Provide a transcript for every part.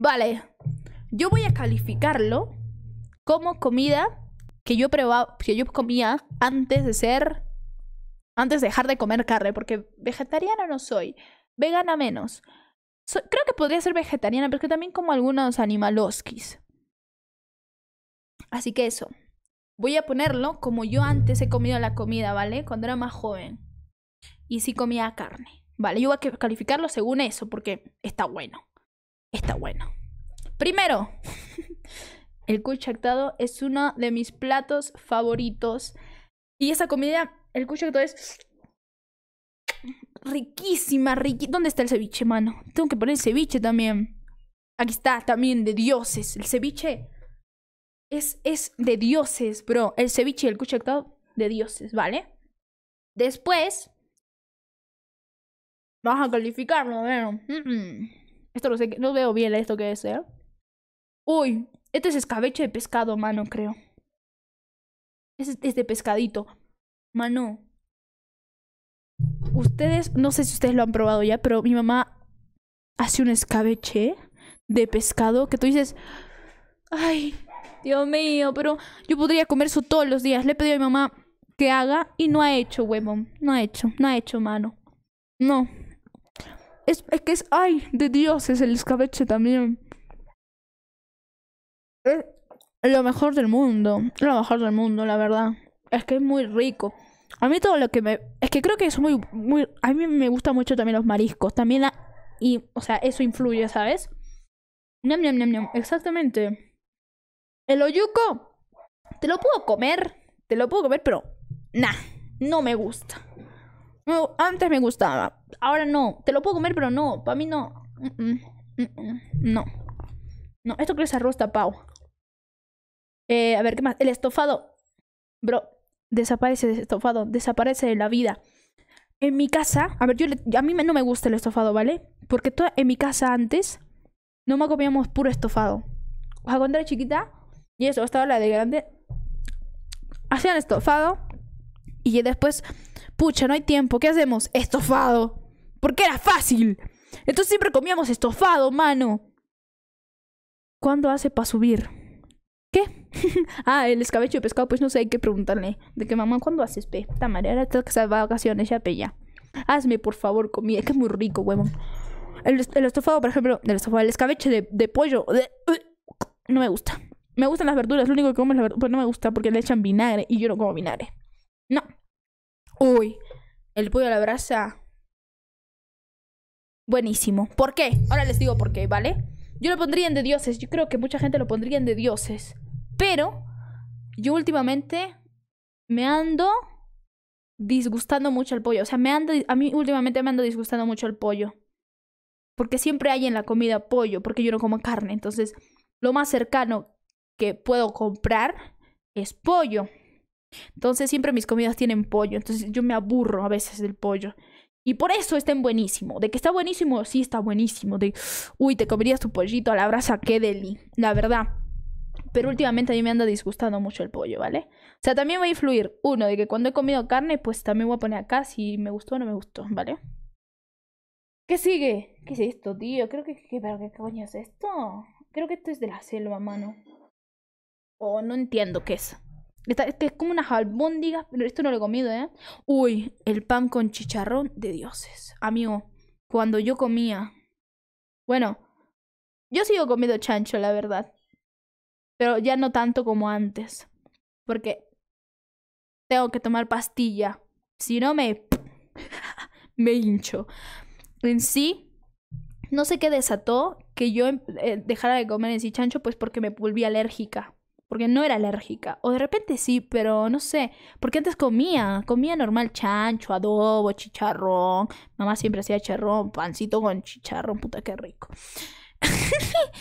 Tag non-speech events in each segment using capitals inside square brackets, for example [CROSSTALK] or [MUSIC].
Vale, yo voy a calificarlo como comida que yo, probaba, que yo comía antes de ser, antes de dejar de comer carne, porque vegetariana no soy, vegana menos. creo que podría ser vegetariana, pero que también como algunos animaloskis. Así que eso. Voy a ponerlo como yo antes he comido la comida, ¿vale? Cuando era más joven. Y sí comía carne. Vale, yo voy a calificarlo según eso, porque está bueno está bueno. Primero, [LAUGHS] el cuchactado actado es uno de mis platos favoritos. Y esa comida, el cuchactado actado es riquísima, riquísima. ¿Dónde está el ceviche, mano? Tengo que poner el ceviche también. Aquí está, también de dioses. El ceviche es, es de dioses, bro. El ceviche y el cuchactado actado de dioses, ¿vale? Después, Vamos a calificarlo, bueno. Esto no sé, no veo bien esto que es, ¿eh? Uy, este es escabeche de pescado, mano, creo. Es, es de pescadito. Mano. Ustedes, no sé si ustedes lo han probado ya, pero mi mamá hace un escabeche de pescado que tú dices, ay, Dios mío, pero yo podría comer eso todos los días. Le he pedido a mi mamá que haga y no ha hecho, huevón. No ha hecho, no ha hecho, mano. No, es, que es, ay, de Dios, es el escabeche también. Es lo mejor del mundo, lo mejor del mundo, la verdad. Es que es muy rico. A mí todo lo que me... Es que creo que es muy... muy a mí me gusta mucho también los mariscos. También... y, o sea, eso influye, ¿sabes? Ñam, Exactamente. El oyuco... Te lo puedo comer. Te lo puedo comer, pero... Nah. No me gusta. antes me gustaba ahora no. Te lo puedo comer, pero no. Para mí no. No. No, esto creo que es arroz tapado. Eh, a ver, ¿qué más? El estofado. Bro, desaparece el estofado. Desaparece de la vida. En mi casa, a ver, yo a mí no me gusta el estofado, ¿vale? Porque en mi casa antes no me comíamos puro estofado. O sea, cuando era chiquita, y eso, estaba la de grande, hacían estofado y después pucha, no hay tiempo, ¿qué hacemos? Estofado. Porque era fácil. Entonces siempre comíamos estofado, mano. ¿Cuándo hace para subir? ¿Qué? [LAUGHS] ah, el escabeche de pescado, pues no sé, hay que preguntarle. De qué mamá, ¿cuándo haces, pe? Tamara, ahora tengo que vacaciones, ya, pe, ya. Hazme, por favor, comida, que es muy rico, huevón. El, estofado, por ejemplo, el estofado, el escabeche de, pollo, de, uh, no me gusta. Me gustan las verduras, lo único que como es la verdura, pues no me gusta porque le echan vinagre y yo no como vinagre. No, Uy, el pollo a la brasa. Buenísimo. ¿Por qué? Ahora les digo por qué, ¿vale? Yo lo pondría en de dioses. Yo creo que mucha gente lo pondría en de dioses. Pero yo últimamente me ando disgustando mucho el pollo. O sea, me ando, a mí últimamente me ando disgustando mucho el pollo. Porque siempre hay en la comida pollo, porque yo no como carne. Entonces, lo más cercano que puedo comprar es pollo. Entonces siempre mis comidas tienen pollo, entonces yo me aburro a veces del pollo. Y por eso estén buenísimo. De que está buenísimo, sí está buenísimo. De, uy, te comerías tu pollito a la brasa, qué deli. La verdad. Pero últimamente a mí me anda disgustando mucho el pollo, ¿vale? O sea, también va a influir, uno, de que cuando he comido carne, pues también voy a poner acá si me gustó o no me gustó, ¿vale? ¿Qué sigue? ¿Qué es esto, tío? Creo que... ¿Qué, pero qué coño es esto? Creo que esto es de la selva, mano. oh, no entiendo qué es este es como una albóndigas, pero esto no lo he comido, ¿eh? Uy, el pan con chicharrón de dioses. Amigo, cuando yo comía. Bueno, yo sigo comiendo chancho, la verdad. Pero ya no tanto como antes. Porque tengo que tomar pastilla. Si no, me. [LAUGHS] me hincho. En sí, no sé qué desató que yo eh, dejara de comer en sí chancho, pues porque me volví alérgica porque no era alérgica. O de repente sí, pero no sé, porque antes comía, comía normal chancho, adobo, chicharrón. Mamá siempre hacía chicharrón, pancito con chicharrón, puta qué rico. [LAUGHS]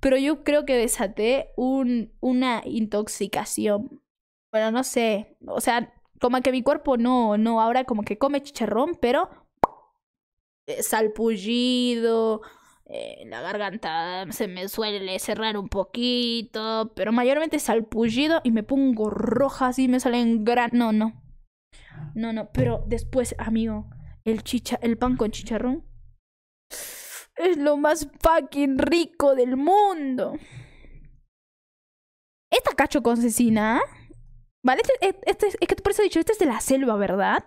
pero yo creo que desaté un, una intoxicación. Bueno, no sé, o sea, como que mi cuerpo no, no, ahora como que come chicharrón, pero eh, salpullido eh, la garganta se me suele cerrar un poquito, pero mayormente salpullido y me pongo roja así, me salen gran... No, no. No, no, pero después, amigo, el, chicha... el pan con chicharrón es lo más fucking rico del mundo. Esta cacho con cecina, ¿ah? ¿vale? Este, e, este es que por eso he dicho, este es de la selva, ¿verdad?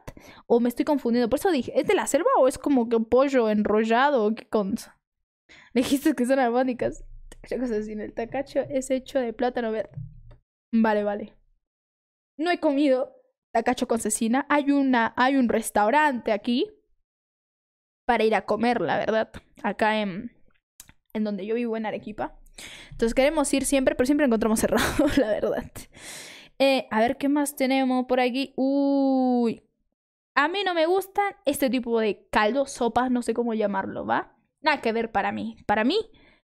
O me estoy confundiendo, por eso dije, ¿es de la selva o es como que un pollo enrollado? ¿Qué cosa? Dijiste que son armónicas. El tacacho es hecho de plátano verde. Vale, vale. No he comido tacacho con cecina. Hay, una, hay un restaurante aquí para ir a comer, la verdad. Acá en, en donde yo vivo, en Arequipa. Entonces queremos ir siempre, pero siempre encontramos cerrado, [LAUGHS] la verdad. Eh, a ver qué más tenemos por aquí. Uy. A mí no me gustan este tipo de caldo, sopas, no sé cómo llamarlo, ¿va? nada que ver para mí. Para mí,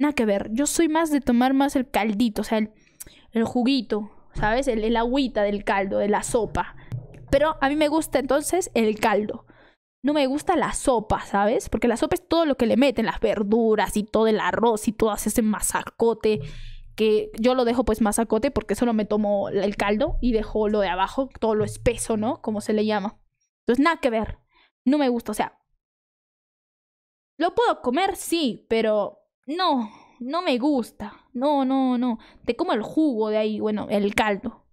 nada que ver. Yo soy más de tomar más el caldito, o sea, el, el juguito, ¿sabes? El, el, agüita del caldo, de la sopa. Pero a mí me gusta entonces el caldo. No me gusta la sopa, ¿sabes? Porque la sopa es todo lo que le meten, las verduras y todo el arroz y todo ese masacote que yo lo dejo pues masacote porque solo me tomo el caldo y dejo lo de abajo, todo lo espeso, ¿no? Como se le llama. Entonces, nada que ver. No me gusta. O sea, lo puedo comer, sí, pero no, no me gusta. No, no, no. Te como el jugo de ahí, bueno, el caldo.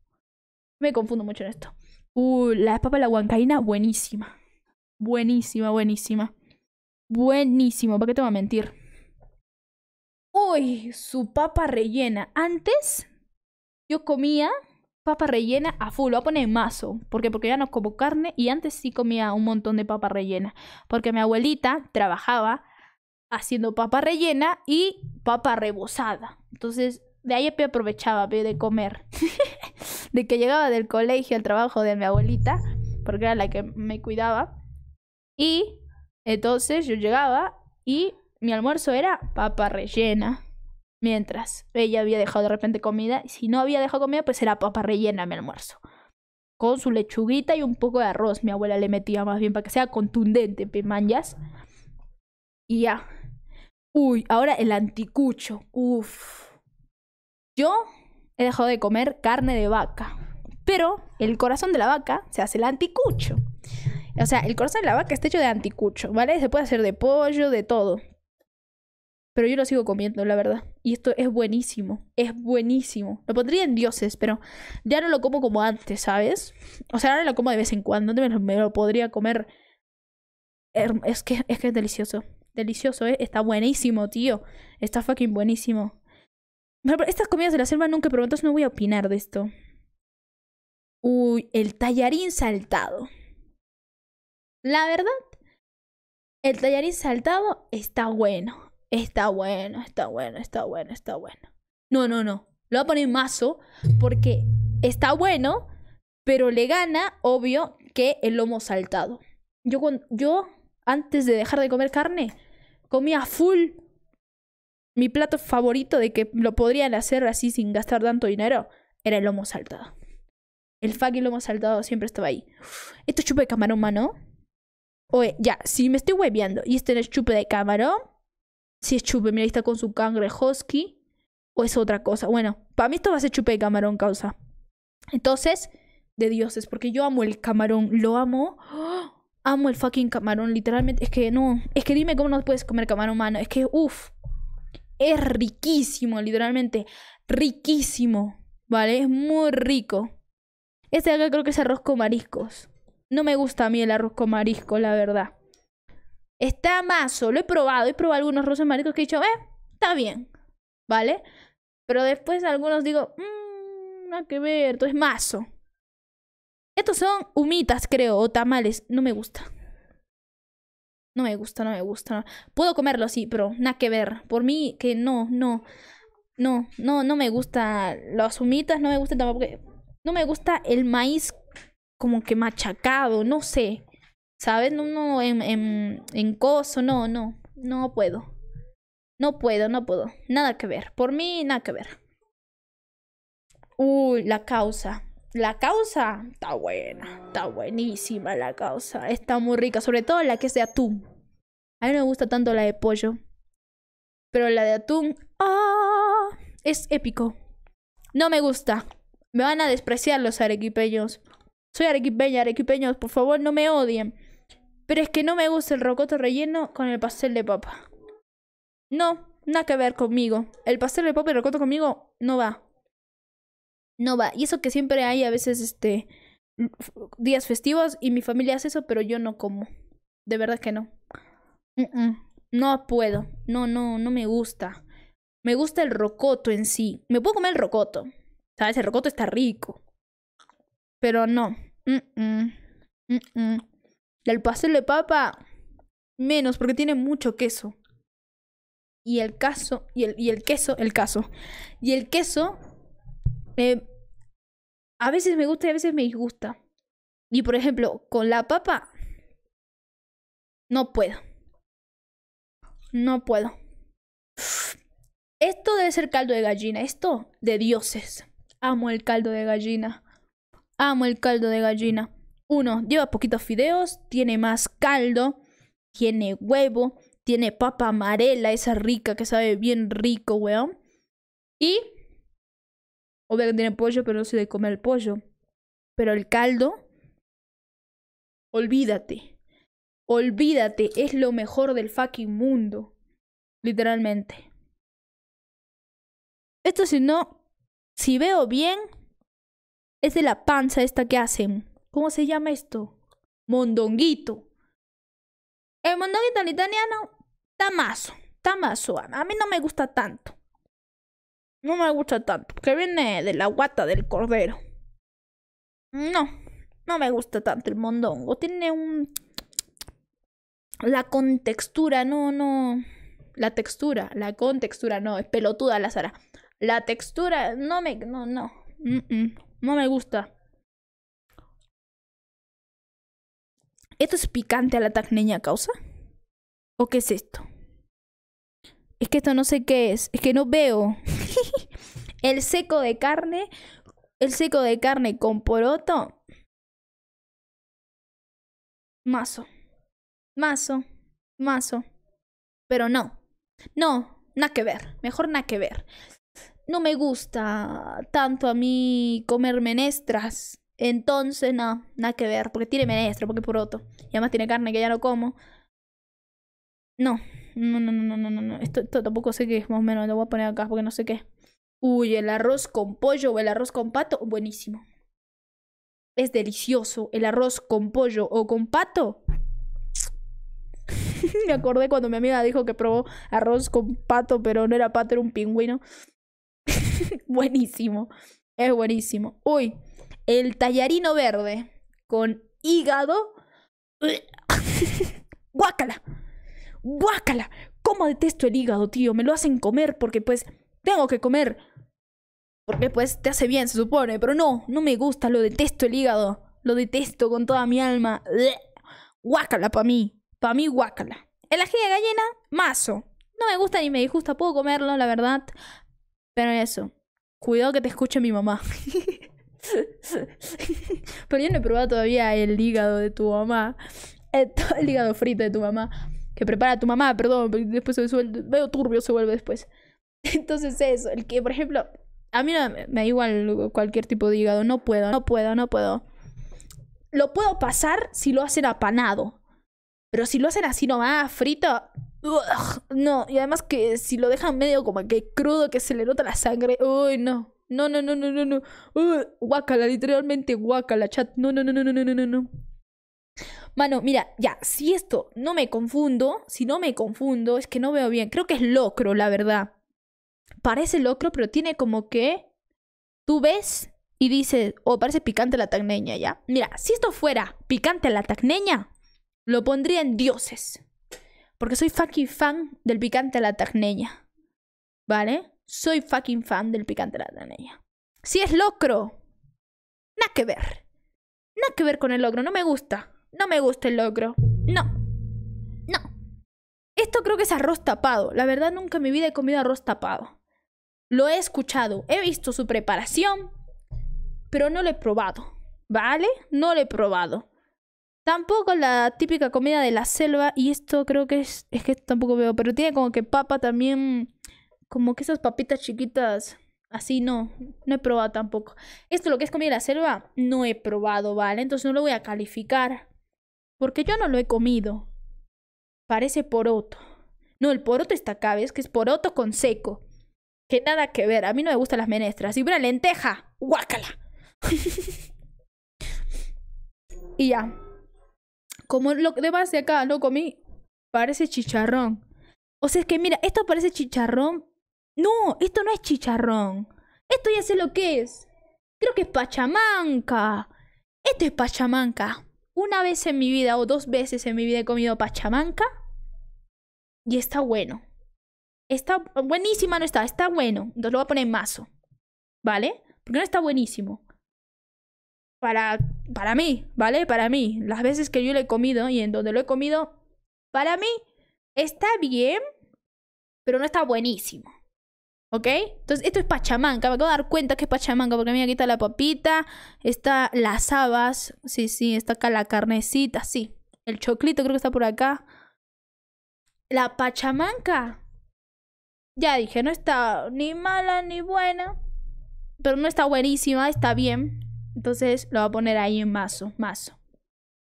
Me confundo mucho en esto. Uh, la papa de la guancaína, buenísima. Buenísima, buenísima. Buenísimo, ¿para qué te voy a mentir? Uy, su papa rellena. Antes yo comía papa rellena a full, voy a poner mazo, porque porque ya no como carne y antes sí comía un montón de papa rellena, porque mi abuelita trabajaba haciendo papa rellena y papa rebosada Entonces, de ahí aprovechaba de comer. [LAUGHS] de que llegaba del colegio al trabajo de mi abuelita, porque era la que me cuidaba. Y entonces yo llegaba y mi almuerzo era papa rellena Mientras ella había dejado de repente comida, y si no había dejado comida, pues era papa rellena mi almuerzo. Con su lechuguita y un poco de arroz, mi abuela le metía más bien para que sea contundente, pimanjas. Y ya. Uy, ahora el anticucho. Uf. Yo he dejado de comer carne de vaca, pero el corazón de la vaca se hace el anticucho. O sea, el corazón de la vaca está hecho de anticucho, ¿vale? Se puede hacer de pollo, de todo. Pero yo lo sigo comiendo, la verdad. Y esto es buenísimo. Es buenísimo. Lo pondría en dioses, pero ya no lo como como antes, ¿sabes? O sea, ahora lo como de vez en cuando. Me lo, podría comer. Es que, es que es delicioso. Delicioso, ¿eh? Está buenísimo, tío. Está fucking buenísimo. Pero estas comidas de la selva nunca preguntas, entonces no voy a opinar de esto. Uy, el tallarín saltado. La verdad, el tallarín saltado está bueno. Está bueno, está bueno, está bueno, está bueno. No, no, no. Lo voy a poner mazo porque está bueno, pero le gana, obvio, que el lomo saltado. Yo, yo antes de dejar de comer carne, comía full mi plato favorito de que lo podrían hacer así sin gastar tanto dinero era el lomo saltado. El fucking lomo saltado siempre estaba ahí. Esto es chupe de camarón, mano. Oye, ya, si me estoy hueveando y esto no es chupe de camarón, si es chupe, mira, ahí está con su cangre husky, o es otra cosa. Bueno, para mí esto va a ser chupe de camarón, causa. Entonces, de dioses, porque yo amo el camarón, lo amo. [GASPS] Amo el fucking camarón, literalmente. Es que no, es que dime cómo no puedes comer camarón humano. Es que, uff, es riquísimo, literalmente. Riquísimo, ¿vale? Es muy rico. Este de acá creo que es arroz con mariscos. No me gusta a mí el arroz con marisco, la verdad. Está mazo, lo he probado, he probado algunos roces maricos que he dicho, eh, está bien, ¿vale? Pero después algunos digo, mmm, nada que ver, esto es mazo. Estos son humitas, creo, o tamales. No me gusta. No me gusta, no me gusta. Puedo comerlo, así, pero nada que ver. Por mí, que no, no. No, no, no me gusta las humitas, no me gusta tampoco. No me gusta el maíz como que machacado, no sé. ¿sabes? No, en, en, coso, no, no, no puedo. No puedo, no puedo. Nada que ver. Por mí, nada que ver. Uy, la causa. La causa está buena, está buenísima la causa. Está muy rica, sobre todo la que es de atún. A mí no me gusta tanto la de pollo. Pero la de atún, ¡ah! Es épico. No me gusta. Me van a despreciar los arequipeños. Soy arequipeña, arequipeños, por favor no me odien. Pero es que no me gusta el rocoto relleno con el pastel de papa. No, nada que ver conmigo. El pastel de papa y el rocoto conmigo no va. No va. Y eso que siempre hay a veces este días festivos y mi familia hace eso, pero yo no como. De verdad que no. No puedo. No, no, no me gusta. Me gusta el rocoto en sí. Me puedo comer el rocoto. ¿Sabes? El rocoto está rico. Pero no. Del pastel de papa, menos, porque tiene mucho queso. Y el caso, y el, y el queso, el caso. Y el queso, eh, a veces me gusta y a veces me disgusta. Y por ejemplo, con la papa, no puedo. No puedo. Esto debe ser caldo de gallina. Esto de dioses. Amo el caldo de gallina. Amo el caldo de gallina. Uno, lleva poquitos fideos, tiene más caldo, tiene huevo, tiene papa amarela, esa rica que sabe bien rico, weón. Y. Obvio que tiene pollo, pero no sé de comer el pollo. Pero el caldo. Olvídate. Olvídate, es lo mejor del fucking mundo. Literalmente. Esto si no. Si veo bien. Es de la panza esta que hacen. ¿Cómo se llama esto? Mondonguito. El mondonguito italiano Tamazo. Tamazo. A mí no me gusta tanto. No me gusta tanto. Porque viene de la guata del cordero. No. No me gusta tanto el mondongo. Tiene un. La contextura, no, no. La textura, la contextura, no. Es pelotuda la Sara. La textura, no me. No, no. Mm, mm, no me gusta. ¿Esto es picante a la tacneña causa? ¿O qué es esto? Es que esto no sé qué es. Es que no veo. [LAUGHS] el seco de carne. El seco de carne con poroto. Mazo. Mazo. Mazo. Pero no. No. Nada que ver. Mejor nada que ver. No me gusta tanto a mí comer menestras. Entonces, no, nada que ver, porque tiene menestro, porque es poroto. Y además tiene carne que ya no como. No, no, no, no, no, no, no. Esto, esto tampoco sé qué es, más o menos, lo voy a poner acá porque no sé qué. Uy, el arroz con pollo o el arroz con pato, buenísimo. Es delicioso. El arroz con pollo o con pato. [LAUGHS] me acordé cuando mi amiga dijo que probó arroz con pato, pero no era pato, era un pingüino. [LAUGHS] buenísimo. Es buenísimo. Uy, el tallarino verde con hígado. [LAUGHS] ¡Guácala! ¡Guácala! ¿Cómo detesto el hígado, tío? Me lo hacen comer porque pues tengo que comer. Porque pues te hace bien, se supone. Pero no, no me gusta, lo detesto el hígado. Lo detesto con toda mi alma. ¡Guácala para mí! Para mí, guácala. El ají de gallina, mazo. No me gusta ni me disgusta, puedo comerlo, la verdad. Pero eso. Cuidado que te escuche mi mamá. [LAUGHS] [LAUGHS] Pero yo no he probado todavía el hígado de tu mamá. Eh, el, hígado frito de tu mamá. Que prepara tu mamá, perdón, después se vuelve. Veo turbio, se vuelve después. [LAUGHS] Entonces, eso. El que, por ejemplo, a mí me da igual cualquier tipo de hígado. No puedo, no puedo, no puedo. Lo puedo pasar si lo hacen apanado. Pero si lo hacen así nomás, frito. no, y además que si lo dejan medio como que crudo, que se le nota la sangre. Uy, no. No, no, no, no, no, no. Uh, guácala, literalmente guácala, chat. No, no, no, no, no, no, no, no. Mano, mira, ya, si esto no me confundo, si no me confundo, es que no veo bien. Creo que es locro, la verdad. Parece locro, pero tiene como que. Tú ves y dices, oh, parece picante la tacneña, ¿ya? Mira, si esto fuera picante a la tacneña, lo pondría en dioses. Porque soy fucking fan del picante a la tacneña. ¿Vale? soy fucking fan del picante de la Si es locro, nada que ver. Nada que ver con el locro, no me gusta. No me gusta el locro. No. No. Esto creo que es arroz tapado. La verdad nunca en mi vida he comido arroz tapado. Lo he escuchado, he visto su preparación, pero no lo he probado. ¿Vale? No lo he probado. Tampoco la típica comida de la selva. Y esto creo que es. Es que tampoco veo. Pero tiene como que papa también como que esas papitas chiquitas. Así no, no he probado tampoco. Esto lo que es comida de la selva, no he probado, ¿vale? Entonces no lo voy a calificar. Porque yo no lo he comido. Parece poroto. No, el poroto está acá, ¿ves? Que es poroto con seco. Que nada que ver. A mí no me gustan las menestras. Y una lenteja. ¡Guácala! [LAUGHS] y ya. Como lo demás de acá no comí, parece chicharrón. O sea, es que mira, esto parece chicharrón, no, esto no es chicharrón. Esto ya sé lo que es. Creo que es pachamanca. Esto es pachamanca. Una vez en mi vida o dos veces en mi vida he comido pachamanca. Y está bueno. Está buenísima, no está. Está bueno. Entonces lo voy a poner en mazo. ¿Vale? Porque no está buenísimo. Para, para mí, ¿vale? Para mí. Las veces que yo lo he comido y en donde lo he comido, para mí está bien, pero no está buenísimo. ¿Ok? Entonces, esto es pachamanca. Me acabo de dar cuenta que es pachamanca porque mira, aquí está la papita, está las habas, sí, sí, está acá la carnecita, sí. El choclito creo que está por acá. La pachamanca. Ya dije, no está ni mala ni buena, pero no está buenísima, está bien. Entonces lo voy a poner ahí en mazo, mazo.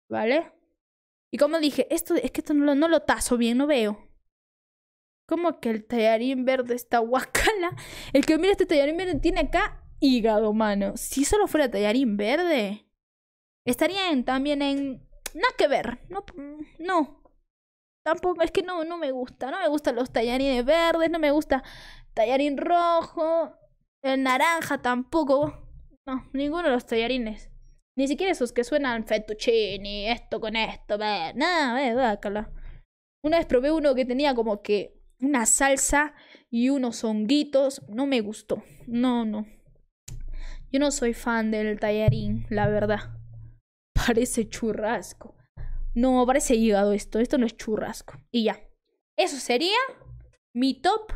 ¿Vale? Y como dije, esto es que esto no no lo tazo bien, no veo. ¿Cómo que el tallarín verde está guacala. El que mira este tallarín verde tiene acá hígado, mano. Si solo fuera tallarín verde, estaría en, también en. Nada que ver. No, no. Tampoco, es que no, no me gusta. No me gustan los tallarines verdes, no me gusta tallarín rojo, el naranja tampoco. No, ninguno de los tallarines. Ni siquiera esos que suenan fettuccini, esto con esto, ver. Nada, ver, Una vez probé uno que tenía como que una salsa y unos honguitos. No me gustó. No, no. Yo no soy fan del tallarín, la verdad. [LAUGHS] Parece churrasco. No, parece hígado esto. Esto no es churrasco. Y ya. Eso sería mi top,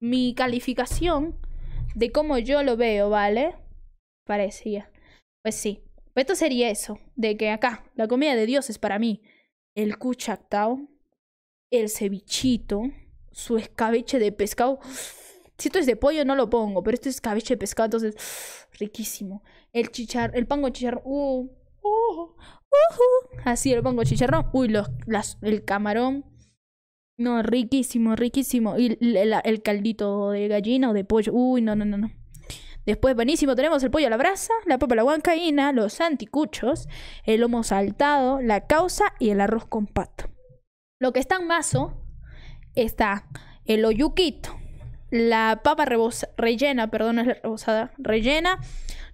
mi calificación de cómo yo lo veo, ¿vale? Parecía. Pues sí. Pues esto sería eso, de que acá, la comida de Dios es para mí el cuchactao el cevichito, su escabeche de pescado. Si esto es de pollo, no lo pongo, pero esto es escabeche de pescado, entonces, riquísimo. El chichar, el pango chicharrón. Uh, uh, uh, así el pango chicharrón. Uy, los, las, el camarón. No, riquísimo, riquísimo. Y el, caldito de gallina o de pollo. Uy, no, no, no, no. Después, buenísimo, tenemos el pollo a la brasa, la papa a la huancaína, los anticuchos, el lomo saltado, la causa y el arroz con pato. Lo que está en vaso está el oyuquito, la papa rellena, perdón, es la rebosada, rellena,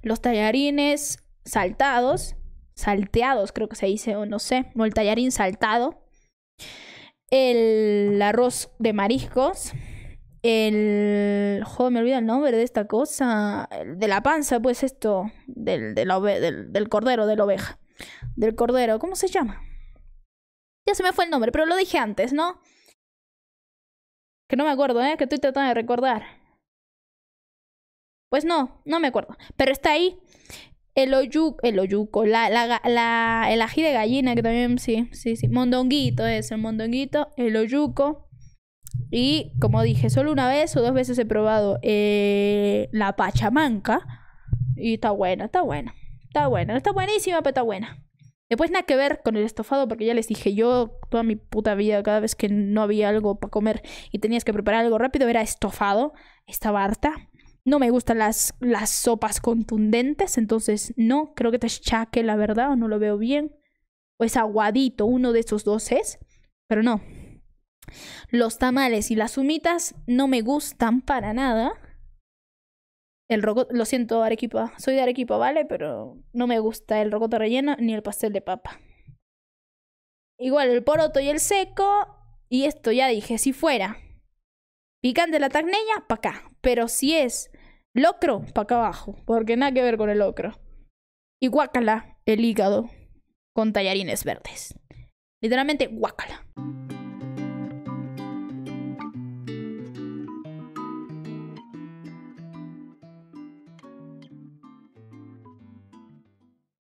los tallarines saltados, salteados creo que se dice, o no sé, o el tallarín saltado, el arroz de mariscos, el... Joder, me olvido el nombre de esta cosa, de la panza, pues esto, del cordero, de la oveja, del cordero, ¿cómo se llama? Ya se me fue el nombre, pero lo dije antes, ¿no? Que no me acuerdo, ¿eh? Que estoy tratando de recordar. Pues no, no me acuerdo. Pero está ahí. El oyuco, el oyuco, la, el ají de gallina, que también, sí, sí, sí. Mondonguito es el mondonguito, el oyuco. Y como dije, solo una vez o dos veces he probado eh, la pachamanca. Y está buena, está buena. Está buena, está buenísima, pero está buena. Después nada que ver con el estofado, porque ya les dije, yo toda mi puta vida, cada vez que no había algo para comer y tenías que preparar algo rápido, era estofado. Estaba harta. No me gustan las, las sopas contundentes, entonces no, creo que te chaque la verdad, o no lo veo bien. O es aguadito, uno de esos dos es, pero no. Los tamales y las humitas no me gustan para nada. El rocoto, lo siento, Arequipa. Soy de Arequipa, ¿vale? Pero no me gusta el rocoto relleno ni el pastel de papa. Igual el poroto y el seco. Y esto ya dije, si fuera picante la tacneña, pa' acá. Pero si es locro, pa' acá abajo. Porque nada que ver con el locro. Y guácala, el hígado, con tallarines verdes. Literalmente, guácala.